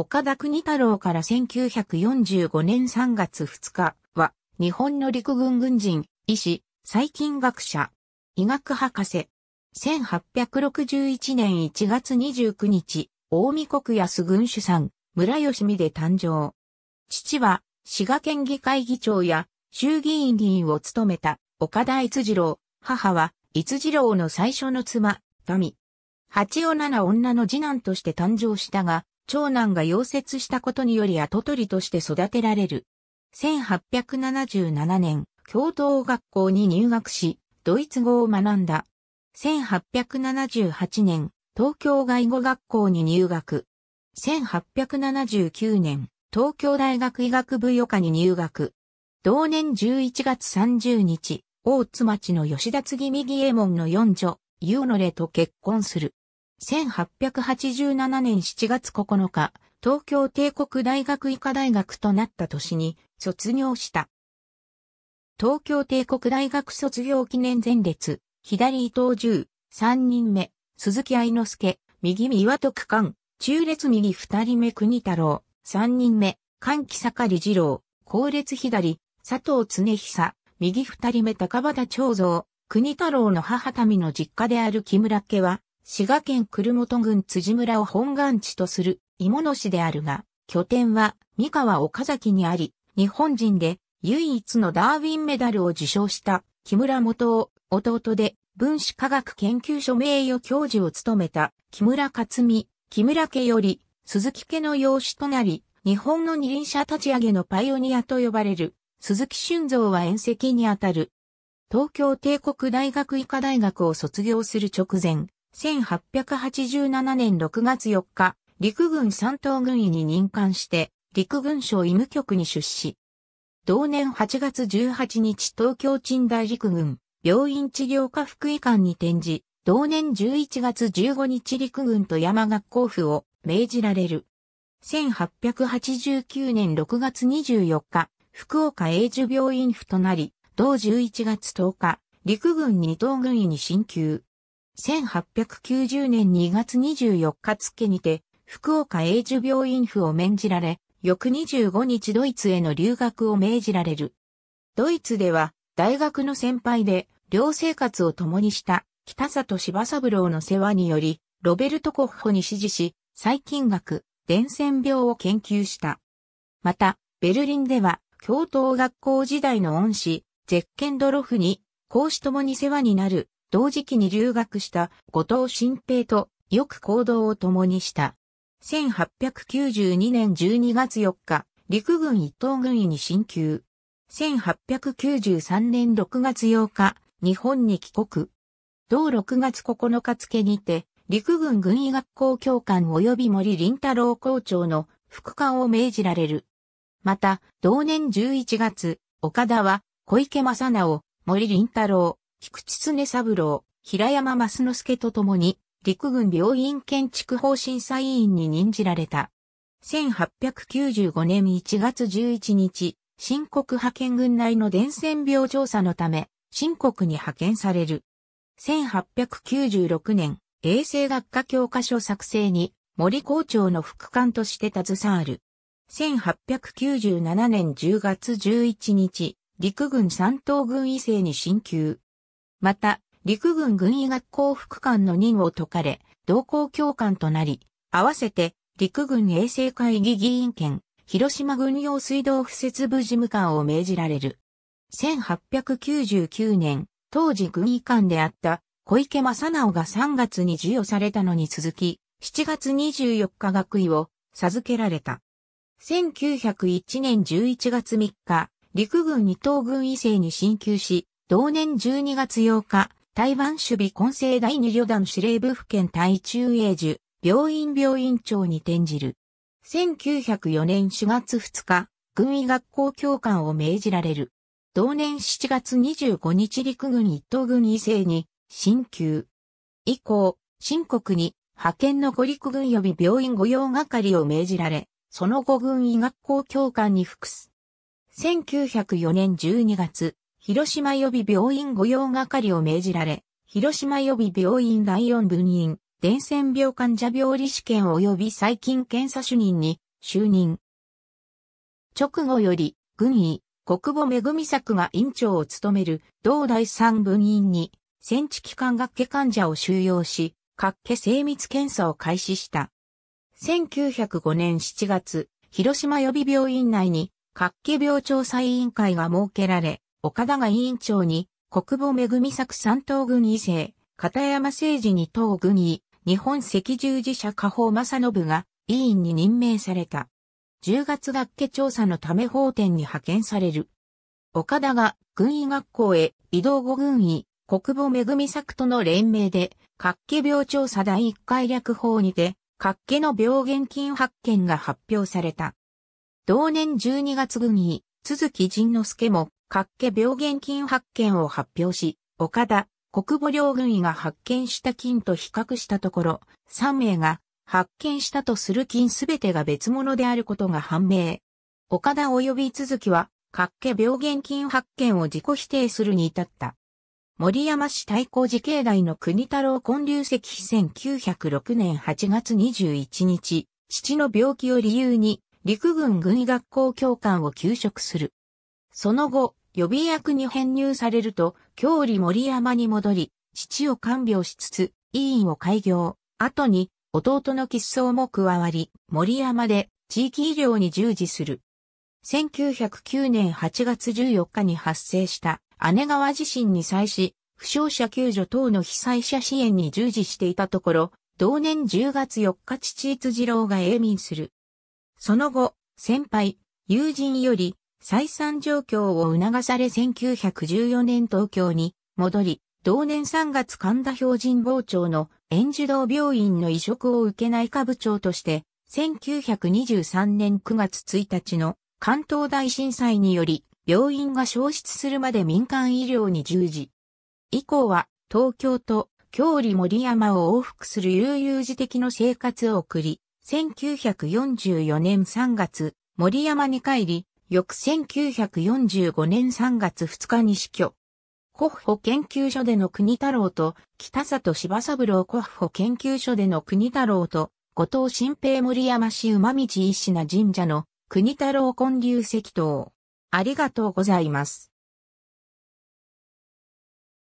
岡田国太郎から1945年3月2日は、日本の陸軍軍人、医師、細菌学者、医学博士。1861年1月29日、大見国安軍主さん、村吉美で誕生。父は、滋賀県議会議長や衆議院議員を務めた岡田逸次郎、母は逸次郎の最初の妻、富。八尾七女の次男として誕生したが、長男が溶接したことにより後取りとして育てられる。1877年、共同学校に入学し、ドイツ語を学んだ。1878年、東京外語学校に入学。1879年、東京大学医学部予科に入学。同年11月30日、大津町の吉田継右衛門の四女、ゆうのれと結婚する。1887年7月9日、東京帝国大学医科大学となった年に卒業した。東京帝国大学卒業記念前列、左伊藤十、三人目、鈴木愛之助、右三和徳館、中列右二人目国太郎、三人目、歓喜盛り二郎、後列左、佐藤恒久、右二人目高畑長蔵、国太郎の母民の実家である木村家は、滋賀県久留本郡辻村を本願地とする芋野市であるが、拠点は三河岡崎にあり、日本人で唯一のダーウィンメダルを受賞した木村元を弟で分子科学研究所名誉教授を務めた木村克美、木村家より鈴木家の養子となり、日本の二輪車立ち上げのパイオニアと呼ばれる鈴木俊造は遠席にあたる。東京帝国大学医科大学を卒業する直前、1887年6月4日、陸軍三等軍医に任官して、陸軍省医務局に出資。同年8月18日東京鎮大陸軍病院治療科副医官に転じ、同年11月15日陸軍と山学校府を命じられる。1889年6月24日、福岡永寿病院府となり、同11月10日、陸軍二等軍医に進級。1890年2月24日付にて、福岡永寿病院府を免じられ、翌25日ドイツへの留学を命じられる。ドイツでは、大学の先輩で、寮生活を共にした、北里柴三郎の世話により、ロベルト・コッホに指示し、細菌学、伝染病を研究した。また、ベルリンでは、教頭学校時代の恩師、ゼッケンドロフに、講師ともに世話になる、同時期に留学した後藤新平とよく行動を共にした。1892年12月4日、陸軍一等軍医に進級。1893年6月8日、日本に帰国。同6月9日付にて、陸軍軍医学校教官及び森林太郎校長の副官を命じられる。また、同年11月、岡田は小池正直、森林太郎、菊池常三郎、平山増之助と共に、陸軍病院建築法審査委員に任じられた。1895年1月11日、新国派遣軍内の伝染病調査のため、新国に派遣される。1896年、衛生学科教科書作成に森校長の副官として携わる。1897年10月11日、陸軍三等軍異性に進級。また、陸軍軍医学校副官の任を解かれ、同校教官となり、合わせて陸軍衛生会議議員兼、広島軍用水道敷設部事務官を命じられる。1899年、当時軍医官であった小池正直が3月に授与されたのに続き、7月24日学位を授けられた。1901年11月3日、陸軍二等軍医生に進級し、同年12月8日、台湾守備混成第二旅団司令部府県対中英寿、病院病院長に転じる。1904年4月2日、軍医学校教官を命じられる。同年7月25日陸軍一等軍医生に、進級。以降、新国に、派遣の五陸軍予備病院御用係を命じられ、その後軍医学校教官に服す。1904年12月、広島予備病院御用係を命じられ、広島予備病院第4分院、伝染病患者病理試験及び細菌検査主任に就任。直後より、軍医、国母恵作が院長を務める同第3分院に、戦地機関学家患者を収容し、各家精密検査を開始した。1905年7月、広島予備病院内に、各家病調査委員会が設けられ、岡田が委員長に、国母恵作三等軍医生、片山誠治二等軍医、日本赤十字社加法正信が委員に任命された。10月学家調査のため法典に派遣される。岡田が軍医学校へ移動後軍医、国母恵作との連名で、各家病調査第一回略法にて、各家の病原菌発見が発表された。同年12月軍医、鈴木仁之助も各家病原菌発見を発表し、岡田、国母両軍医が発見した菌と比較したところ、3名が発見したとする菌すべてが別物であることが判明。岡田及び続きは、各家病原菌発見を自己否定するに至った。森山市対抗寺境内の国太郎根流石碑1906年8月21日、父の病気を理由に、陸軍軍医学校教官を休職する。その後、予備役に編入されると、郷里森山に戻り、父を看病しつつ、委員を開業。後に、弟の喫相も加わり、森山で地域医療に従事する。1909年8月14日に発生した姉川地震に際し、負傷者救助等の被災者支援に従事していたところ、同年10月4日父一次郎が永眠する。その後、先輩、友人より再三状況を促され1914年東京に戻り、同年3月神田標準傍聴の円寿堂病院の移植を受けない科部長として、1923年9月1日の関東大震災により、病院が消失するまで民間医療に従事。以降は、東京と京里森山を往復する悠々自適の生活を送り、1944年3月、森山に帰り、翌1945年3月2日に死去。国保研究所での国太郎と、北里柴三郎国保研究所での国太郎と、後藤新平森山市馬道一品神社の国太郎建立石塔。ありがとうございます。